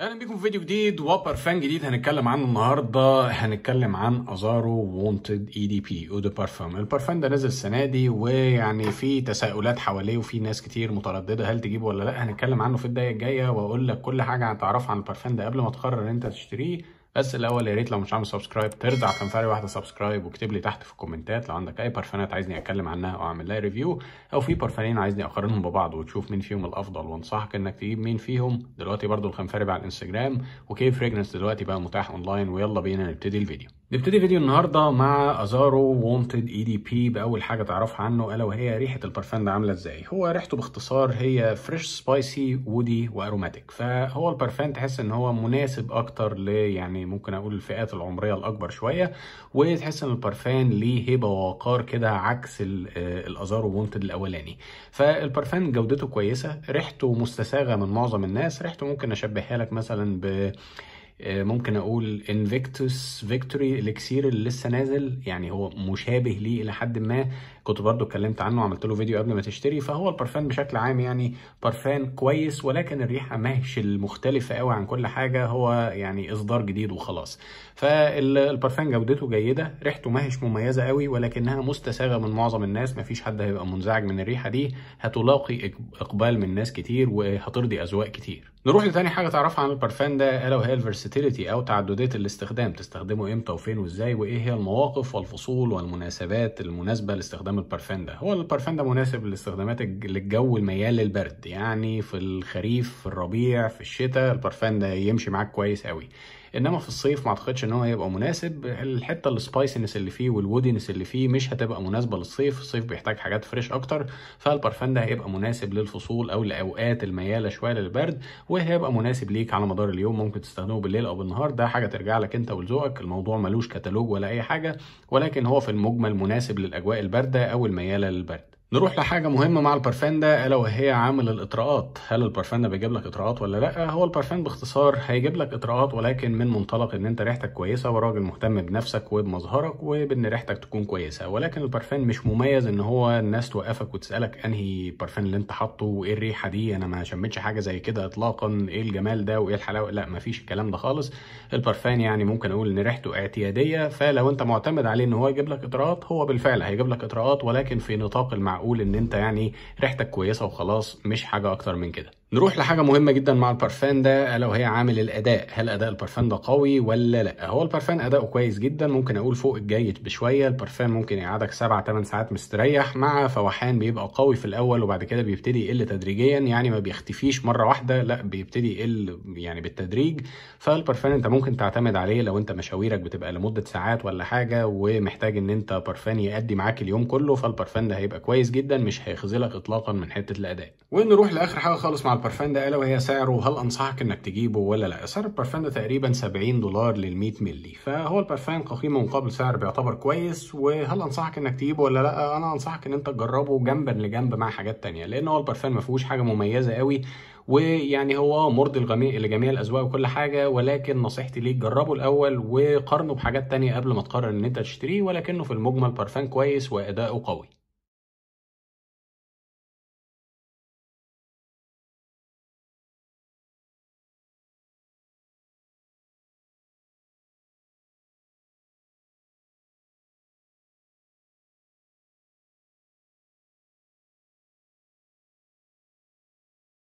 اهلا بيكم في فيديو جديد وابر فان جديد هنتكلم عنه النهارده هنتكلم عن ازارو وونتد اي دي بي اودو بارفان البارفان ده نزل السنه دي ويعني في تساؤلات حواليه وفي ناس كتير متردده هل تجيبه ولا لا هنتكلم عنه في الدقيقه الجايه واقول لك كل حاجه هتعرفها عن البارفان ده قبل ما تقرر ان انت تشتريه بس الاول يا ريت لو مش عامل سبسكرايب ترضع كنفاري واحده سبسكرايب واكتب لي تحت في الكومنتات لو عندك اي برفانات عايزني اتكلم عنها او اعمل لها ريفيو او في برفانين عايزني اقارنهم ببعض وتشوف مين فيهم الافضل وانصحك انك تجيب مين فيهم دلوقتي برضو الخنفاري على الانستجرام وكيف فريجنس دلوقتي بقى متاح اونلاين ويلا بينا نبتدي الفيديو نبتدي فيديو النهارده مع ازارو وونتد اي دي بي باول حاجه تعرفها عنه الا وهي ريحه البرفان ده عامله ازاي هو ريحته باختصار هي فريش سبايسي وودي واروماتيك فهو البرفان تحس ان هو مناسب اكتر ل يعني ممكن اقول الفئات العمريه الاكبر شويه وتحس ان البرفان ليه هيبه ووقار كده عكس الازارو آه، وونتد الاولاني فالبرفان جودته كويسه ريحته مستساغه من معظم الناس ريحته ممكن اشبهها لك مثلا ب آه، ممكن اقول انفيكتوس فيكتوري الاكسير اللي لسه نازل يعني هو مشابه ليه الى حد ما كنت برضو اتكلمت عنه وعملت له فيديو قبل ما تشتري فهو البرفان بشكل عام يعني برفان كويس ولكن الريحه ماهيش المختلفه قوي عن كل حاجه هو يعني اصدار جديد وخلاص فالبرفان جودته جيده ريحته ماهيش مميزه قوي ولكنها مستساغه من معظم الناس مفيش حد هيبقى منزعج من الريحه دي هتلاقي اقبال من ناس كتير وهترضي اذواق كتير نروح لتاني حاجه تعرفها عن البارفان ده الا إيه وهي الفيرساتيليتي او تعدديه الاستخدام تستخدمه امتى وفين وازاي وايه هي المواقف والفصول والمناسبات المناسبه لاستخدام البارفان ده هو البارفان ده مناسب للاستخدامات للجو الميال للبرد يعني في الخريف في الربيع في الشتاء البارفان ده يمشي معاك كويس قوي انما في الصيف ما اعتقدش ان هو هيبقى مناسب الحته السبايسنس اللي فيه والوودينس اللي فيه مش هتبقى مناسبه للصيف الصيف بيحتاج حاجات فريش اكتر فالبرفان ده هيبقى مناسب للفصول او لاوقات المياله شويه للبرد وهيبقى مناسب ليك على مدار اليوم ممكن تستخدمه بالليل او بالنهار ده حاجه ترجع لك انت ولذوقك الموضوع ملوش كتالوج ولا اي حاجه ولكن هو في المجمل مناسب للاجواء البارده او المياله للبرد نروح لحاجه مهمه مع البرفان ده الا وهي عامل الاطراءات هل البرفان ده بيجيب لك اطراءات ولا لا هو البرفان باختصار هيجيب لك اطراءات ولكن من منطلق ان انت ريحتك كويسه وراجل مهتم بنفسك وبمظهرك وبان ريحتك تكون كويسه ولكن البرفان مش مميز ان هو الناس توقفك وتسالك انهي برفان اللي انت حاطه وايه الريحه دي انا ما شمتش حاجه زي كده اطلاقا ايه الجمال ده وايه الحلاوه لا مفيش الكلام ده خالص البرفان يعني ممكن اقول ان ريحته اعتياديه فلو انت معتمد عليه ان هو يجيب لك اطراءات هو بالفعل هيجيب لك اطراءات ولكن في نطاق المعقول معقول ان انت يعني ريحتك كويسه وخلاص مش حاجه اكتر من كده نروح لحاجه مهمه جدا مع البارفان ده الا وهي عامل الاداء هل اداء البارفان ده قوي ولا لا هو البارفان اداؤه كويس جدا ممكن اقول فوق الجيد بشويه البارفان ممكن يقعدك 7 8 ساعات مستريح مع فوحان بيبقى قوي في الاول وبعد كده بيبتدي يقل تدريجيا يعني ما بيختفيش مره واحده لا بيبتدي يقل يعني بالتدريج فالبارفان انت ممكن تعتمد عليه لو انت مشاويرك بتبقى لمده ساعات ولا حاجه ومحتاج ان انت بارفان يأدي معاك اليوم كله فالبارفان ده هيبقى كويس جدا مش هيخذلك اطلاقا من حته الاداء ونروح لاخر حاجه خالص مع البرفان ده الا وهي سعره وهل انصحك انك تجيبه ولا لا سعر البرفان ده تقريبا 70 دولار لل100 مللي فهو البرفان قيمه مقابل سعر بيعتبر كويس وهل انصحك انك تجيبه ولا لا انا انصحك ان انت تجربه جنبا لجنب مع حاجات تانية لان هو البرفان ما فيهوش حاجه مميزه قوي ويعني هو مرضي لجميع الاذواق وكل حاجه ولكن نصيحتي ليك جربه الاول وقارنه بحاجات تانية قبل ما تقرر ان انت تشتريه ولكنه في المجمل برفان كويس واداؤه قوي